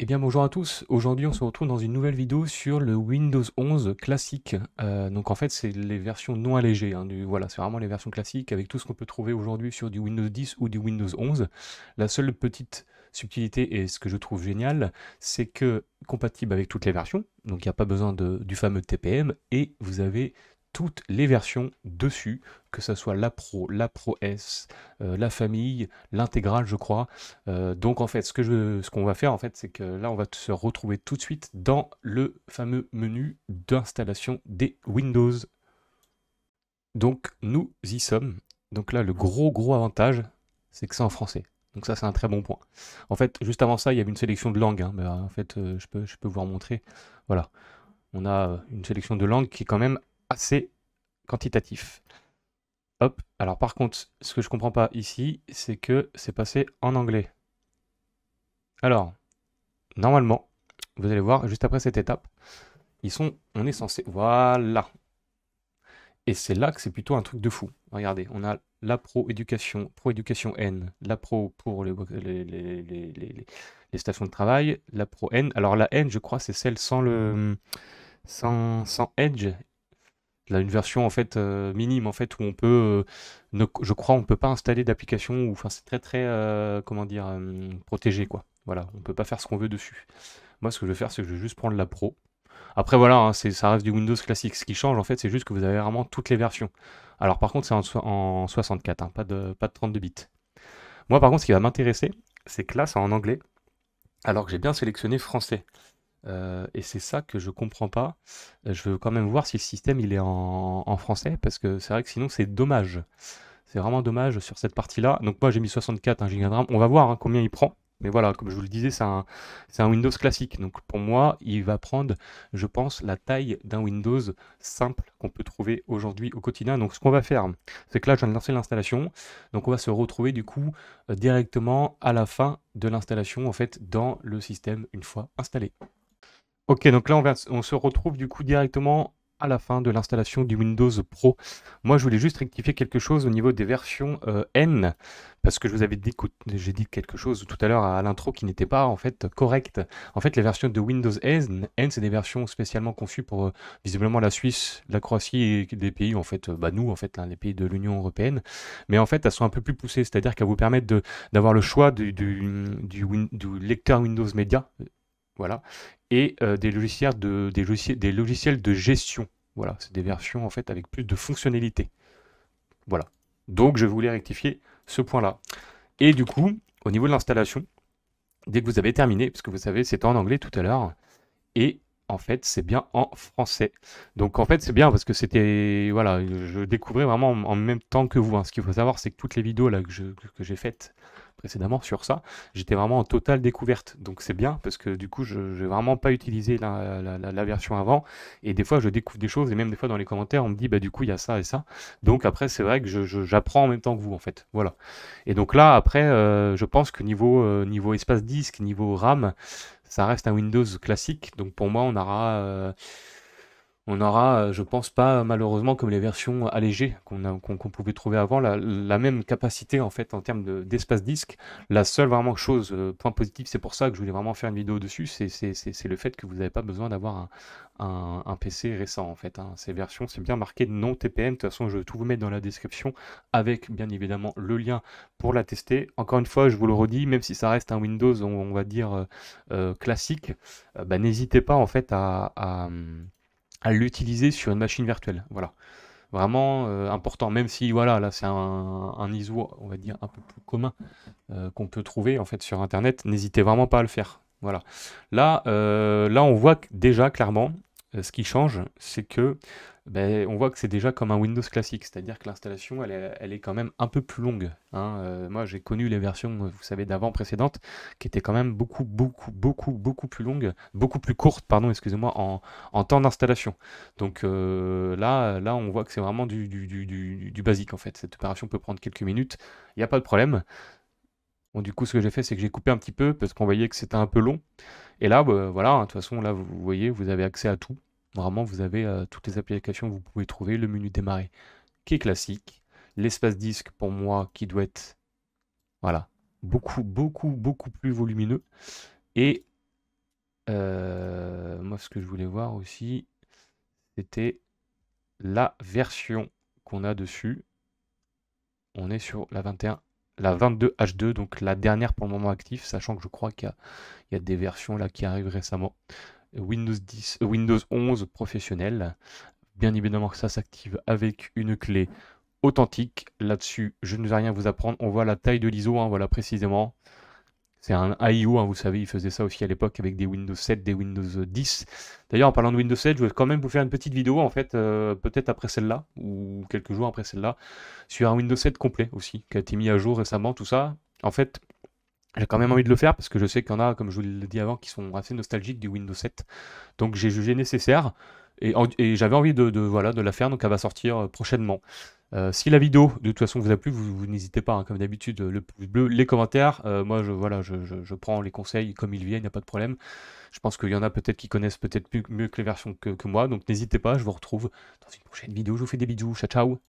Eh bien bonjour à tous, aujourd'hui on se retrouve dans une nouvelle vidéo sur le Windows 11 classique. Euh, donc en fait c'est les versions non allégées, hein, voilà c'est vraiment les versions classiques avec tout ce qu'on peut trouver aujourd'hui sur du Windows 10 ou du Windows 11. La seule petite subtilité et ce que je trouve génial c'est que compatible avec toutes les versions, donc il n'y a pas besoin du fameux TPM et vous avez toutes les versions dessus, que ce soit la Pro, la Pro S, euh, la famille, l'intégrale, je crois. Euh, donc en fait, ce que ce qu'on va faire en fait, c'est que là, on va se retrouver tout de suite dans le fameux menu d'installation des Windows. Donc nous y sommes. Donc là, le gros gros avantage, c'est que c'est en français. Donc ça, c'est un très bon point. En fait, juste avant ça, il y avait une sélection de langues. Hein. Bah, en fait, euh, je peux, je peux vous montrer Voilà on a une sélection de langues qui est quand même assez quantitatif. Hop. Alors par contre, ce que je comprends pas ici, c'est que c'est passé en anglais. Alors, normalement, vous allez voir, juste après cette étape, ils sont, on est censé, voilà. Et c'est là que c'est plutôt un truc de fou. Regardez, on a la pro éducation, pro éducation N, la pro pour les, stations de travail, la pro N. Alors la N, je crois, c'est celle sans le sans, sans edge Là, une version en fait euh, minime en fait où on peut, euh, je crois, on peut pas installer d'application ou enfin c'est très très euh, comment dire protégé quoi. Voilà, on peut pas faire ce qu'on veut dessus. Moi, ce que je veux faire, c'est que je vais juste prendre la pro. Après voilà, hein, c'est ça reste du Windows classique. Ce qui change en fait, c'est juste que vous avez vraiment toutes les versions. Alors par contre, c'est en, 64, hein, pas de pas de 32 bits. Moi par contre, ce qui va m'intéresser, c'est que là, c'est en anglais, alors que j'ai bien sélectionné français. Euh, et c'est ça que je comprends pas. Euh, je veux quand même voir si le système il est en, français, parce que c'est vrai que sinon c'est dommage. C'est vraiment dommage sur cette partie-là. Donc moi j'ai mis 64 un giga de RAM. On va voir hein, combien il prend. Mais voilà, comme je vous le disais, c'est un, Windows classique. Donc pour moi, il va prendre, je pense, la taille d'un Windows simple qu'on peut trouver aujourd'hui au quotidien. Donc ce qu'on va faire, c'est que là, je viens de lancer l'installation. Donc on va se retrouver du coup euh, directement à la fin de l'installation, en fait, dans le système une fois installé. Ok, donc là, on, se retrouve du coup directement à la fin de l'installation du Windows Pro. Moi, je voulais juste rectifier quelque chose au niveau des versions euh, N, parce que je vous avais dit, j'ai dit quelque chose tout à l'heure à, l'intro qui n'était pas en fait correct. En fait, les versions de Windows N, N c'est des versions spécialement conçues pour euh, visiblement la Suisse, la Croatie et des pays, en fait, euh, bah, nous, en fait, les pays de l'Union Européenne. Mais en fait, elles sont un peu plus poussées, c'est-à-dire qu'elles vous permettent d'avoir le choix du, du lecteur Windows Media, voilà, et euh, des logiciels de des logiciels, des logiciels de gestion. Voilà, c'est des versions en fait avec plus de fonctionnalités. Voilà. Donc je voulais rectifier ce point-là. Et du coup, au niveau de l'installation, dès que vous avez terminé, parce que vous savez, c'était en anglais tout à l'heure, et en fait, c'est bien en français. Donc en fait, c'est bien parce que c'était, voilà, je découvrais vraiment en même temps que vous. Hein. Ce qu'il faut savoir, c'est que toutes les vidéos là que j'ai faites précédemment sur ça, j'étais vraiment en totale découverte. Donc c'est bien parce que du coup, je n'ai vraiment pas utilisé la, version avant. Et des fois, je découvre des choses et même des fois dans les commentaires, on me dit, bah du coup, il y a ça et ça. Donc après, c'est vrai que j'apprends en même temps que vous, en fait. Voilà. Et donc là, après, euh, je pense que niveau, euh, niveau espace disque, niveau RAM, ça reste un Windows classique. Donc pour moi, on aura... Euh, on aura euh, je pense pas, malheureusement, comme les versions allégées qu'on pouvait trouver avant, la, même capacité en fait en termes d'espace disque. La seule vraiment chose, euh, point positif, c'est pour ça que je voulais vraiment faire une vidéo dessus, c'est le fait que vous n'avez pas besoin d'avoir un, PC récent en fait. Hein. Ces versions, c'est bien marqué non TPM. De toute façon, je vais tout vous mettre dans la description avec bien évidemment le lien pour la tester. Encore une fois, je vous le redis, même si ça reste un Windows, on, va dire euh, classique, bah, n'hésitez pas en fait à à l'utiliser sur une machine virtuelle. Voilà. Vraiment euh, important, même si voilà, là c'est un, un, ISO, on va dire, un peu plus commun euh, qu'on peut trouver en fait sur internet, n'hésitez vraiment pas à le faire. Voilà. Là, euh, là on voit déjà clairement ce qui change, c'est que ben, on voit que c'est déjà comme un Windows classique, c'est-à-dire que l'installation, elle est, quand même un peu plus longue. Hein. Euh, moi, j'ai connu les versions, euh, vous savez, d'avant précédentes, qui étaient quand même beaucoup, beaucoup, beaucoup, beaucoup plus longues, beaucoup plus courtes, pardon, excusez-moi, en, temps d'installation. Donc euh, là, là, on voit que c'est vraiment du, du, basique, en fait. Cette opération peut prendre quelques minutes, il n'y a pas de problème. du coup, ce que j'ai fait, c'est que j'ai coupé un petit peu, parce qu'on voyait que c'était un peu long. Et là, bah, voilà, hein, de toute façon, là, vous voyez, vous avez accès à tout. Vraiment, vous avez euh, toutes les applications vous pouvez trouver, le menu démarrer qui est classique, l'espace disque pour moi qui doit être voilà, beaucoup, beaucoup, beaucoup plus volumineux. Et euh, moi, ce que je voulais voir aussi, c'était la version qu'on a dessus. On est sur la 21, la 22H2, donc la dernière pour le moment active, sachant que je crois qu'il y, y, a des versions là qui arrivent récemment. Windows 10, Windows 11 professionnel. Bien évidemment que ça s'active avec une clé authentique. Là-dessus, je ne vais rien vous apprendre. On voit la taille de l'ISO, hein, voilà précisément. C'est un IO, hein, vous savez, il faisait ça aussi à l'époque avec des Windows 7, des Windows 10. D'ailleurs, en parlant de Windows 7, je vais quand même vous faire une petite vidéo, en fait, euh, peut-être après celle-là, ou quelques jours après celle-là, sur un Windows 7 complet aussi, qui a été mis à jour récemment, tout ça. En fait, j'ai quand même envie de le faire parce que je sais qu'il y en a, comme je vous l'ai dit avant, qui sont assez nostalgiques du Windows 7. Donc j'ai jugé nécessaire et, j'avais envie de, voilà, de la faire, donc elle va sortir euh, prochainement. Euh, si la vidéo de toute façon vous a plu, vous, n'hésitez pas, hein, comme d'habitude, le pouce bleu, les commentaires. Euh, moi, je, voilà, je, prends les conseils comme ils viennent, il n'y a pas de problème. Je pense qu'il y en a peut-être qui connaissent peut-être mieux que les versions que, que moi, donc n'hésitez pas, je vous retrouve dans une prochaine vidéo. Je vous fais des bisous, ciao ciao